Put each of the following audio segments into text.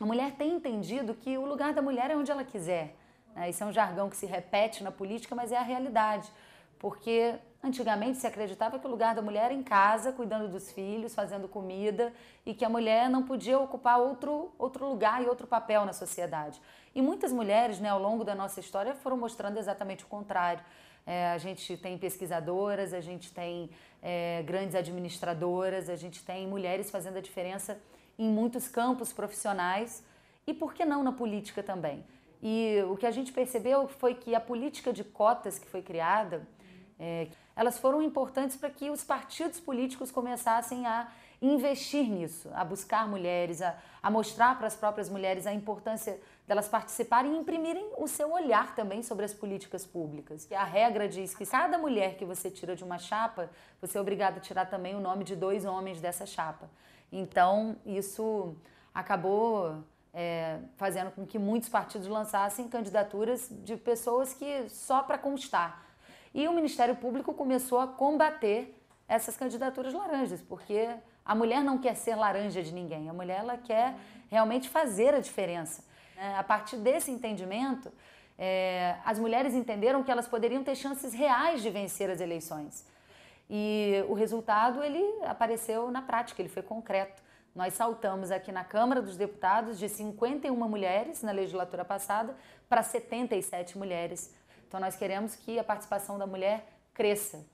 A mulher tem entendido que o lugar da mulher é onde ela quiser. Né? Isso é um jargão que se repete na política, mas é a realidade. Porque antigamente se acreditava que o lugar da mulher era em casa, cuidando dos filhos, fazendo comida, e que a mulher não podia ocupar outro, outro lugar e outro papel na sociedade. E muitas mulheres, né, ao longo da nossa história, foram mostrando exatamente o contrário. É, a gente tem pesquisadoras, a gente tem é, grandes administradoras, a gente tem mulheres fazendo a diferença em muitos campos profissionais e por que não na política também. E o que a gente percebeu foi que a política de cotas que foi criada, é, elas foram importantes para que os partidos políticos começassem a investir nisso, a buscar mulheres, a, a mostrar para as próprias mulheres a importância delas participarem e imprimirem o seu olhar também sobre as políticas públicas. E a regra diz que cada mulher que você tira de uma chapa, você é obrigado a tirar também o nome de dois homens dessa chapa. Então, isso acabou é, fazendo com que muitos partidos lançassem candidaturas de pessoas que só para constar. E o Ministério Público começou a combater essas candidaturas laranjas, porque a mulher não quer ser laranja de ninguém, a mulher ela quer realmente fazer a diferença. Né? A partir desse entendimento, é, as mulheres entenderam que elas poderiam ter chances reais de vencer as eleições. E o resultado ele apareceu na prática, ele foi concreto. Nós saltamos aqui na Câmara dos Deputados de 51 mulheres na legislatura passada para 77 mulheres. Então nós queremos que a participação da mulher cresça.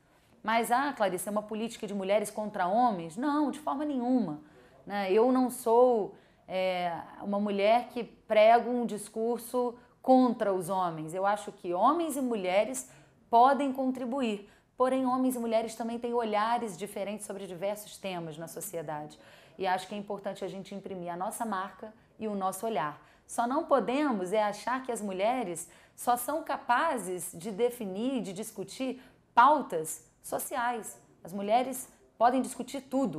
Mas, ah, Clarice, é uma política de mulheres contra homens? Não, de forma nenhuma. Né? Eu não sou é, uma mulher que prega um discurso contra os homens. Eu acho que homens e mulheres podem contribuir. Porém, homens e mulheres também têm olhares diferentes sobre diversos temas na sociedade. E acho que é importante a gente imprimir a nossa marca e o nosso olhar. Só não podemos é achar que as mulheres só são capazes de definir, de discutir pautas sociais. As mulheres podem discutir tudo.